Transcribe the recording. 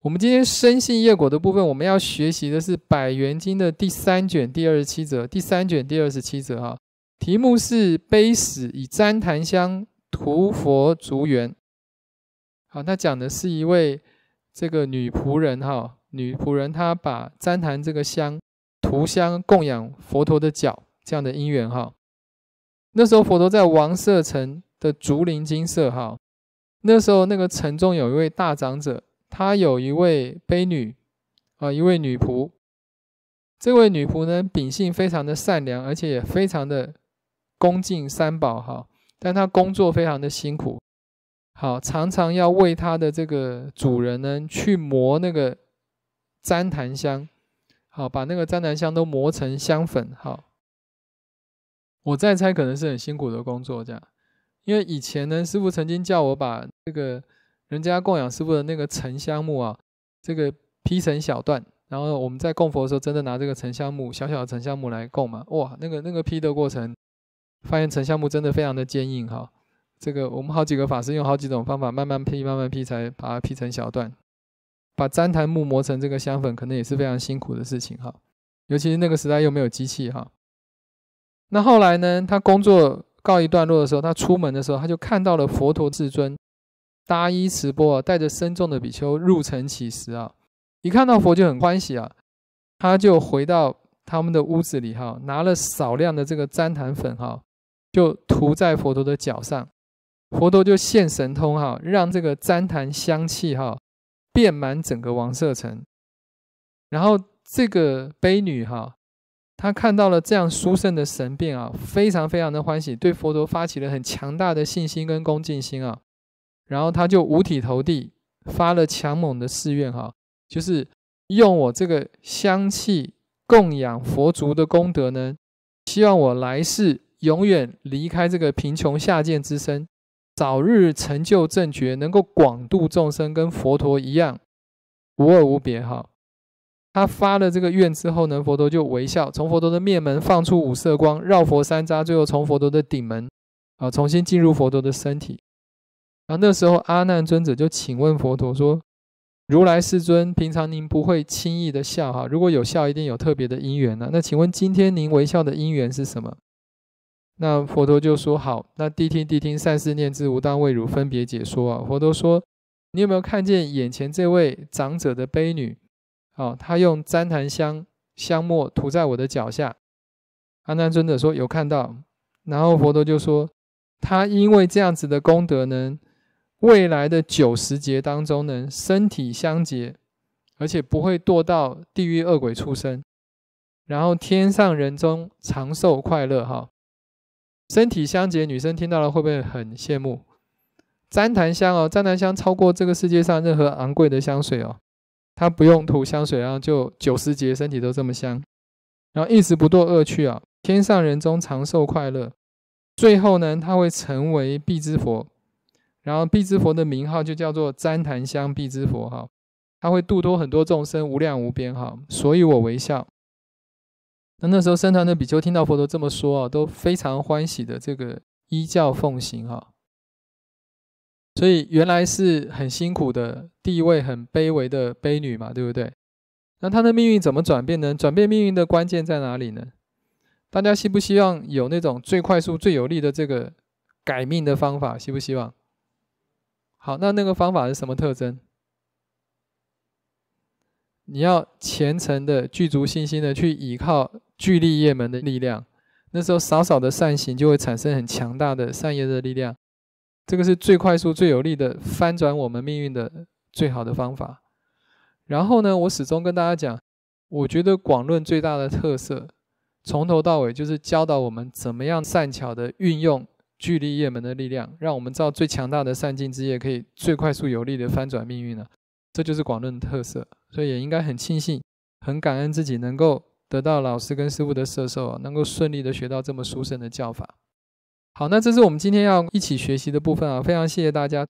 我们今天生信业果的部分，我们要学习的是《百元经》的第三卷第二十七则。第三卷第二十七则，哈，题目是“悲死以旃檀香涂佛足缘”。好，那讲的是一位这个女仆人，哈，女仆人她把旃檀这个香涂香供养佛陀的脚，这样的因缘，哈。那时候佛陀在王舍城的竹林精舍，哈。那时候那个城中有一位大长者。他有一位婢女，啊，一位女仆。这位女仆呢，秉性非常的善良，而且也非常的恭敬三宝哈。但她工作非常的辛苦，好，常常要为她的这个主人呢，去磨那个粘檀香，好，把那个粘檀香都磨成香粉。好，我再猜，可能是很辛苦的工作这样。因为以前呢，师傅曾经叫我把这个。人家供养师傅的那个沉香木啊，这个劈成小段，然后我们在供佛的时候，真的拿这个沉香木小小的沉香木来供嘛？哇，那个那个劈的过程，发现沉香木真的非常的坚硬哈。这个我们好几个法师用好几种方法慢慢劈，慢慢劈才把它劈成小段。把粘檀木磨成这个香粉，可能也是非常辛苦的事情哈。尤其是那个时代又没有机器哈。那后来呢，他工作告一段落的时候，他出门的时候，他就看到了佛陀至尊。搭衣持钵，带着身重的比丘入城乞食啊！一看到佛就很欢喜啊，他就回到他们的屋子里哈，拿了少量的这个旃檀粉哈，就涂在佛陀的脚上。佛陀就现神通哈，让这个旃檀香气哈，遍满整个王舍城。然后这个悲女哈，她看到了这样殊胜的神变啊，非常非常的欢喜，对佛陀发起了很强大的信心跟恭敬心啊。然后他就五体投地，发了强猛的誓愿，哈，就是用我这个香气供养佛足的功德呢，希望我来世永远离开这个贫穷下贱之身，早日成就正觉，能够广度众生，跟佛陀一样无二无别，哈。他发了这个愿之后呢，佛陀就微笑，从佛陀的面门放出五色光，绕佛三匝，最后从佛陀的顶门啊，重新进入佛陀的身体。然后那时候，阿难尊者就请问佛陀说：“如来世尊，平常您不会轻易的笑哈，如果有笑，一定有特别的因缘呢。那请问今天您微笑的因缘是什么？”那佛陀就说：“好，那谛听，谛听，善思念之，无当为汝分别解说啊。”佛陀说：“你有没有看见眼前这位长者的悲女？啊，她用旃檀香香末涂在我的脚下。”阿难尊者说：“有看到。”然后佛陀就说：“她因为这样子的功德呢。”未来的九十劫当中呢，身体相结，而且不会堕到地狱恶鬼出生，然后天上人中长寿快乐哈。身体相结，女生听到了会不会很羡慕？旃檀香哦，旃檀香超过这个世界上任何昂贵的香水哦，它不用涂香水然后就九十节身体都这么香，然后一直不堕恶趣啊，天上人中长寿快乐，最后呢，他会成为必之佛。然后，毗之佛的名号就叫做旃檀香毗之佛哈，他会度脱很多众生，无量无边哈。所以，我微笑。那那时候，僧团的比丘听到佛陀这么说啊，都非常欢喜的这个依教奉行哈。所以，原来是很辛苦的地位，很卑微的卑女嘛，对不对？那她的命运怎么转变呢？转变命运的关键在哪里呢？大家希不希望有那种最快速、最有力的这个改命的方法？希不希望？好，那那个方法是什么特征？你要虔诚的具足信心的去倚靠巨力业门的力量，那时候少少的善行就会产生很强大的善业的力量。这个是最快速、最有力的翻转我们命运的最好的方法。然后呢，我始终跟大家讲，我觉得广论最大的特色，从头到尾就是教导我们怎么样善巧的运用。聚力叶门的力量，让我们造最强大的善尽之业，可以最快速有力的翻转命运了。这就是广论的特色，所以也应该很庆幸、很感恩自己能够得到老师跟师傅的授受，能够顺利的学到这么殊胜的教法。好，那这是我们今天要一起学习的部分啊，非常谢谢大家。